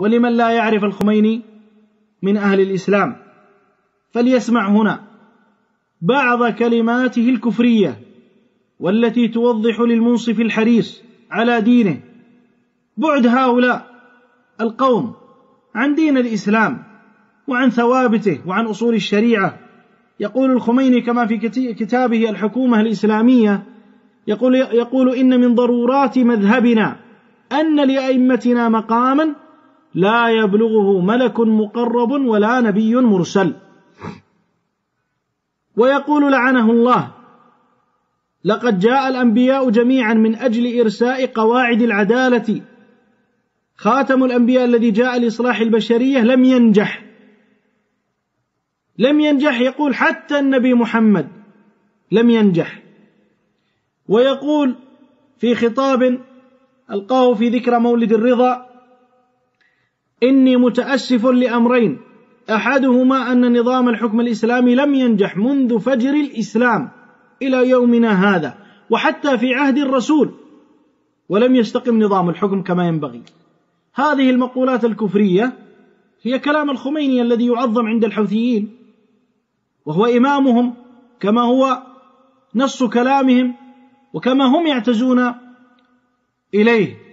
ولمن لا يعرف الخميني من أهل الإسلام فليسمع هنا بعض كلماته الكفرية والتي توضح للمنصف الحريص على دينه بعد هؤلاء القوم عن دين الإسلام وعن ثوابته وعن أصول الشريعة يقول الخميني كما في كتابه الحكومة الإسلامية يقول, يقول إن من ضرورات مذهبنا أن لأئمتنا مقاما لا يبلغه ملك مقرب ولا نبي مرسل ويقول لعنه الله لقد جاء الانبياء جميعا من اجل ارساء قواعد العداله خاتم الانبياء الذي جاء لاصلاح البشريه لم ينجح لم ينجح يقول حتى النبي محمد لم ينجح ويقول في خطاب القاه في ذكرى مولد الرضا إني متأسف لأمرين أحدهما أن نظام الحكم الإسلامي لم ينجح منذ فجر الإسلام إلى يومنا هذا وحتى في عهد الرسول ولم يستقم نظام الحكم كما ينبغي هذه المقولات الكفرية هي كلام الخميني الذي يعظم عند الحوثيين وهو إمامهم كما هو نص كلامهم وكما هم يعتزون إليه